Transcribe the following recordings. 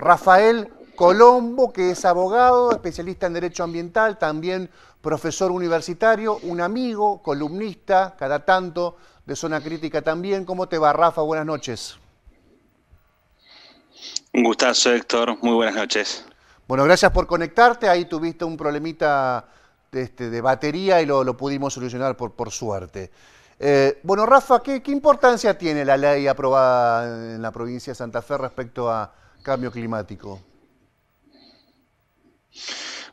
Rafael Colombo, que es abogado, especialista en derecho ambiental, también profesor universitario, un amigo, columnista, cada tanto, de Zona Crítica también. ¿Cómo te va, Rafa? Buenas noches. Un gustazo, Héctor. Muy buenas noches. Bueno, gracias por conectarte. Ahí tuviste un problemita de, este, batería y lo, pudimos solucionar por, suerte. Eh, bueno, Rafa, ¿qué importancia tiene la ley aprobada en la provincia de Santa Fe respecto a, cambio climático?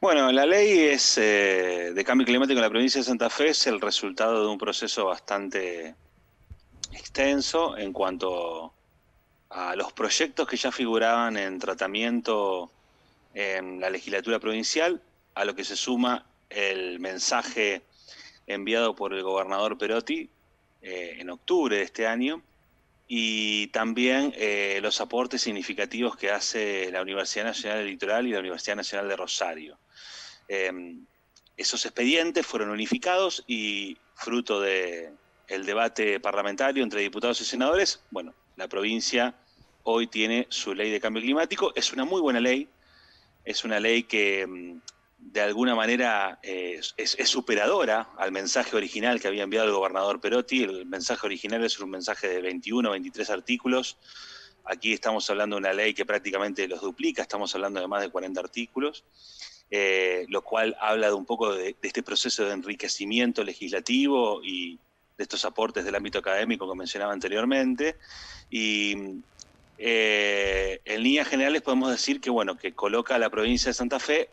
Bueno, la ley es, eh, de cambio climático en la provincia de Santa Fe es el resultado de un proceso bastante extenso en cuanto a los proyectos que ya figuraban en tratamiento en la legislatura provincial, a lo que se suma el mensaje enviado por el gobernador Perotti eh, en octubre de este año, y también eh, los aportes significativos que hace la Universidad Nacional del Litoral y la Universidad Nacional de Rosario. Em, esos expedientes fueron unificados y fruto de el debate parlamentario entre diputados y senadores, bueno, la provincia hoy tiene su ley de cambio climático, es una muy buena ley, es una ley que em, de alguna manera eh, es, superadora al mensaje original que había enviado el gobernador Perotti. El mensaje original es un mensaje de 21, 23 artículos. Aquí estamos hablando de una ley que prácticamente los duplica, estamos hablando de más de 40 artículos, eh, lo cual habla de un poco de, este proceso de enriquecimiento legislativo y de estos aportes del ámbito académico que mencionaba anteriormente. Y eh, en líneas generales podemos decir que, bueno, que coloca a la provincia de Santa Fe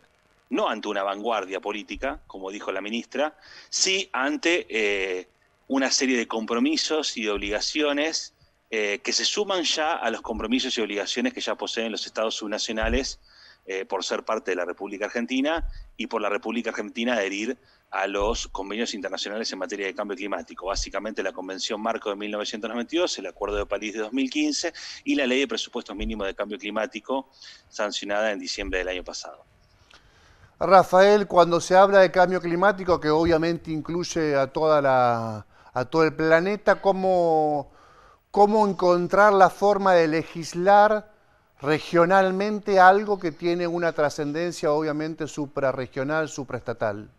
no ante una vanguardia política, como dijo la ministra, sí ante eh, una serie de compromisos y de obligaciones eh, que se suman ya a los compromisos y obligaciones que ya poseen los estados subnacionales eh, por ser parte de la República Argentina y por la República Argentina adherir a los convenios internacionales en materia de cambio climático, básicamente la Convención Marco de 1992, el Acuerdo de París de 2015 y la Ley de Presupuestos Mínimos de Cambio Climático sancionada en diciembre del año pasado. Rafael, cuando se habla de cambio climático, que obviamente incluye a, toda la, todo el planeta, ¿cómo, ¿cómo encontrar la forma de legislar regionalmente algo que tiene una trascendencia obviamente suprarregional, supraestatal?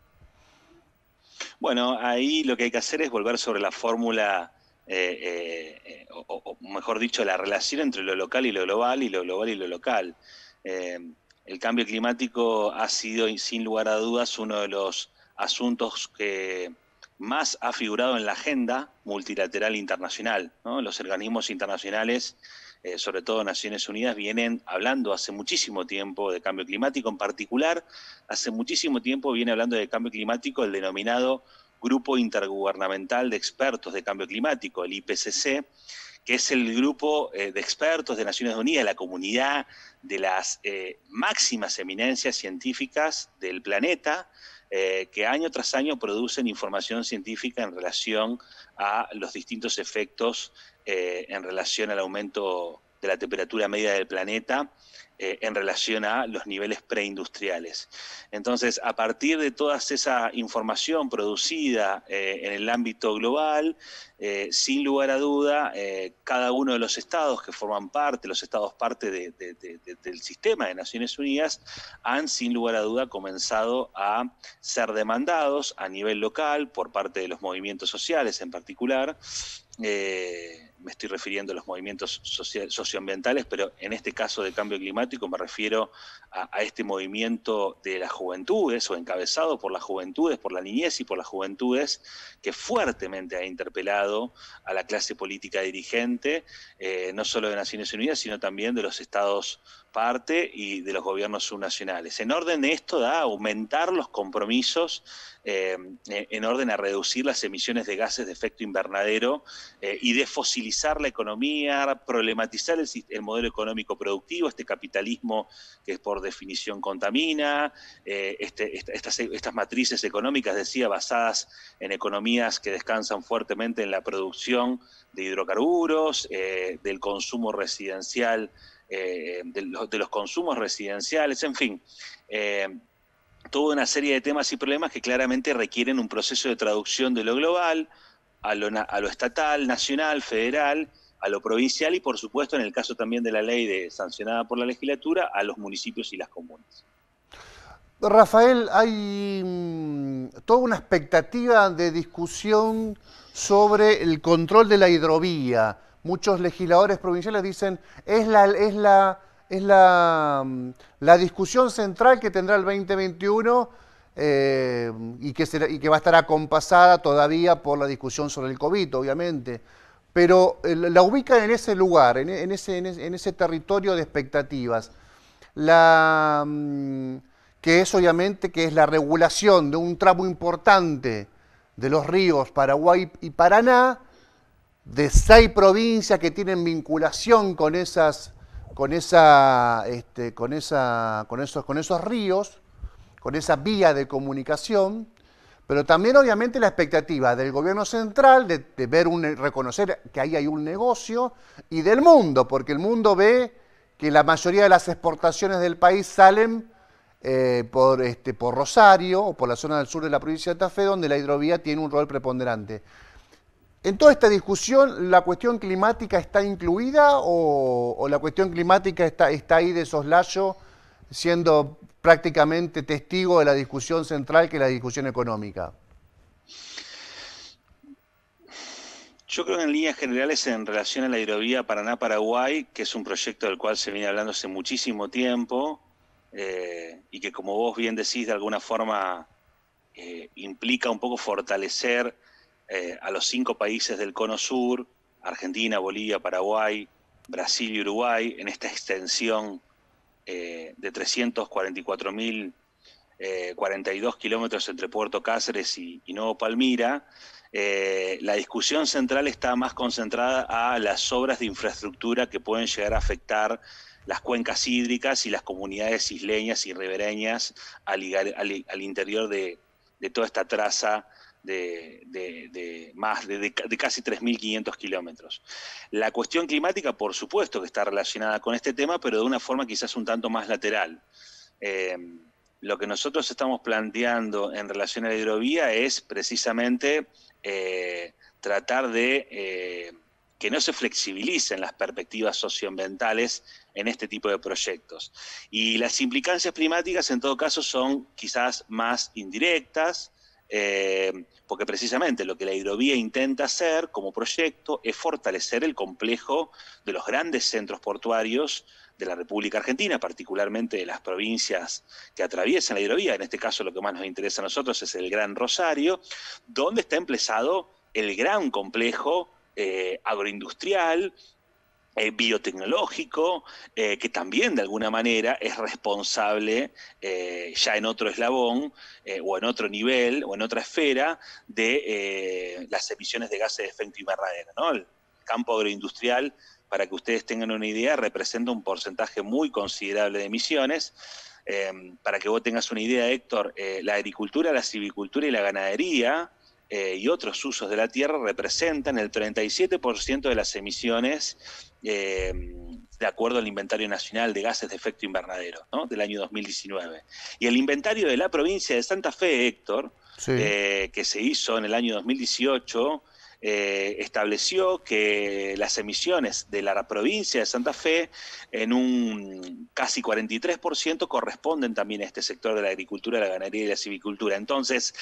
Bueno, ahí lo que hay que hacer es volver sobre la fórmula, eh, eh, o, mejor dicho, la relación entre lo local y lo global y lo global y lo local. Eh, el cambio climático ha sido, sin lugar a dudas, uno de los asuntos que más ha figurado en la agenda multilateral internacional. Los organismos internacionales, eh, sobre todo Naciones Unidas, vienen hablando hace muchísimo tiempo de cambio climático. En particular, hace muchísimo tiempo viene hablando de cambio climático el denominado Grupo Intergubernamental de Expertos de Cambio Climático, el IPCC, que es el grupo eh, de expertos de Naciones Unidas, la comunidad de las eh, máximas eminencias científicas del planeta, eh, que año tras año producen información científica en relación a los distintos efectos en relación al aumento de la temperatura media del planeta eh, en relación a los niveles preindustriales. Entonces, a partir de toda esa información producida eh, en el ámbito global, eh, sin lugar a duda, cada uno de los estados que forman parte, los estados parte del sistema de Naciones Unidas, han sin lugar a duda comenzado a ser demandados a nivel local por parte de los movimientos sociales en particular. Eh, me estoy refiriendo a los movimientos socioambientales, pero en este caso de cambio climático me refiero a, este movimiento de las juventudes o encabezado por las juventudes, por la niñez y por las juventudes, que fuertemente ha interpelado a la clase política dirigente, eh, no solo de Naciones Unidas, sino también de los estados parte y de los gobiernos subnacionales. En orden de esto da aumentar los compromisos eh, en orden a reducir las emisiones de gases de efecto invernadero eh, y y fosilizar la economía, problematizar el, modelo económico productivo, este capitalismo que por definición contamina, eh, este, estas, estas matrices económicas, decía, basadas en economías que descansan fuertemente en la producción de hidrocarburos, del consumo residencial eh, de, los, consumos residenciales, en fin. Eh, toda una serie de temas y problemas que claramente requieren un proceso de traducción de lo global a lo, estatal, nacional, federal, a lo provincial y, por supuesto, en el caso también de la ley sancionada por la legislatura, a los municipios y las comunas. Rafael, hay mm, toda una expectativa de discusión sobre el control de la hidrovía muchos legisladores provinciales dicen, es la, es la, es la, mm, discusión central que tendrá el 2021 eh, y, que será, que va a estar acompasada todavía por la discusión sobre el COVID, obviamente. Pero eh, la ubican en ese lugar, en, ese, en, ese, en ese territorio de expectativas. La, mm, que es obviamente que es la regulación de un tramo importante de los ríos Paraguay y Paraná, de seis provincias que tienen vinculación con esas, con esa, este, con esa, con esos, con esos ríos, con esa vía de comunicación, pero también obviamente la expectativa del gobierno central de, ver un, reconocer que ahí hay un negocio y del mundo, porque el mundo ve que la mayoría de las exportaciones del país salen eh, por, este, por Rosario o por la zona del sur de la provincia de Fe, donde la hidrovía tiene un rol preponderante. ¿En toda esta discusión la cuestión climática está incluida o, la cuestión climática está, ahí de soslayo, siendo prácticamente testigo de la discusión central que es la discusión económica? Yo creo que en líneas generales en relación a la hidrovía Paraná-Paraguay, que es un proyecto del cual se viene hablando hace muchísimo tiempo eh, y que como vos bien decís, de alguna forma eh, implica un poco fortalecer eh, a los cinco países del Cono Sur, Argentina, Bolivia, Paraguay, Brasil y Uruguay, en esta extensión eh, de 344.042 eh, kilómetros entre Puerto Cáceres y, Nuevo Palmira, la discusión central está más concentrada a las obras de infraestructura que pueden llegar a afectar las cuencas hídricas y las comunidades isleñas y ribereñas al, interior de toda esta traza de, más de, casi 3.500 kilómetros. La cuestión climática, por supuesto, que está relacionada con este tema, pero de una forma quizás un tanto más lateral. Eh, lo que nosotros estamos planteando en relación a la hidrovía es precisamente eh, tratar de eh, que no se flexibilicen las perspectivas socioambientales en este tipo de proyectos. Y las implicancias climáticas, en todo caso, son quizás más indirectas, eh, porque precisamente lo que la hidrovía intenta hacer como proyecto es fortalecer el complejo de los grandes centros portuarios de la República Argentina, particularmente de las provincias que atraviesan la hidrovía, en este caso lo que más nos interesa a nosotros es el Gran Rosario, donde está empezado el gran complejo eh, agroindustrial eh, biotecnológico, eh, que también de alguna manera es responsable, eh, ya en otro eslabón o en otro nivel o en otra esfera, de las emisiones de gases de efecto invernadero. ¿no? El campo agroindustrial, para que ustedes tengan una idea, representa un porcentaje muy considerable de emisiones. Em, para que vos tengas una idea, Héctor, la agricultura, la silvicultura y la ganadería y otros usos de la tierra representan el 37% de las emisiones eh, de acuerdo al Inventario Nacional de Gases de Efecto Invernadero del año 2019. Y el inventario de la provincia de Santa Fe, Héctor, eh, que se hizo en el año 2018, eh, estableció que las emisiones de la provincia de Santa Fe en un casi 43% corresponden también a este sector de la agricultura, la ganadería y la civicultura. Entonces,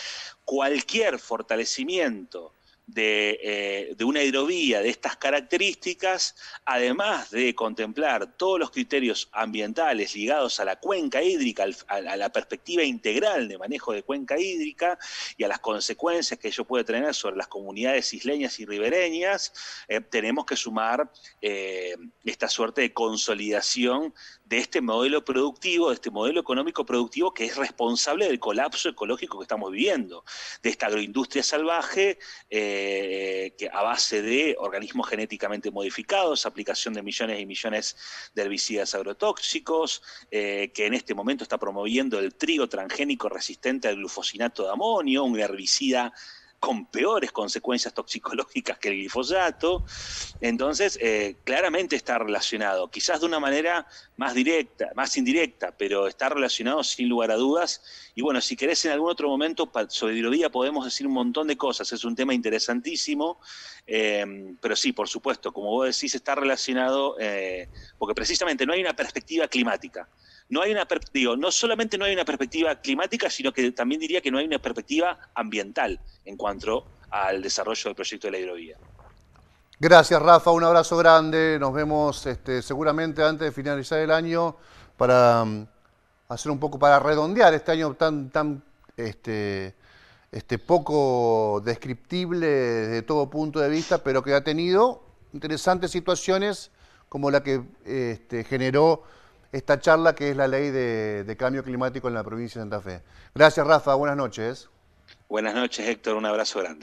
cualquier fortalecimiento eh, de, una hidrovía de estas características, además de contemplar todos los criterios ambientales ligados a la cuenca hídrica, a, la perspectiva integral de manejo de cuenca hídrica y a las consecuencias que ello puede tener sobre las comunidades isleñas y ribereñas, eh, tenemos que sumar eh, esta suerte de consolidación de este modelo productivo, de este modelo económico productivo que es responsable del colapso ecológico que estamos viviendo, de esta agroindustria salvaje. Eh, eh, que a base de organismos genéticamente modificados, aplicación de millones y millones de herbicidas agrotóxicos, eh, que en este momento está promoviendo el trigo transgénico resistente al glufosinato de amonio, un herbicida con peores consecuencias toxicológicas que el glifosato. Entonces, eh, claramente está relacionado, quizás de una manera más directa, más indirecta, pero está relacionado sin lugar a dudas. Y bueno, si querés en algún otro momento sobre hidrovía podemos decir un montón de cosas, es un tema interesantísimo, eh, pero sí, por supuesto, como vos decís, está relacionado, eh, porque precisamente no hay una perspectiva climática no hay una no solamente no hay una perspectiva climática, sino que también diría que no hay una perspectiva ambiental en cuanto al desarrollo del proyecto de la hidrovía. Gracias, Rafa, un abrazo grande. Nos vemos este, seguramente antes de finalizar el año para mm, hacer un poco para redondear este año tan tan este, este poco descriptible de todo punto de vista, pero que ha tenido interesantes situaciones como la que este, generó esta charla que es la ley de, cambio climático en la provincia de Santa Fe. Gracias, Rafa. Buenas noches. Buenas noches, Héctor. Un abrazo grande.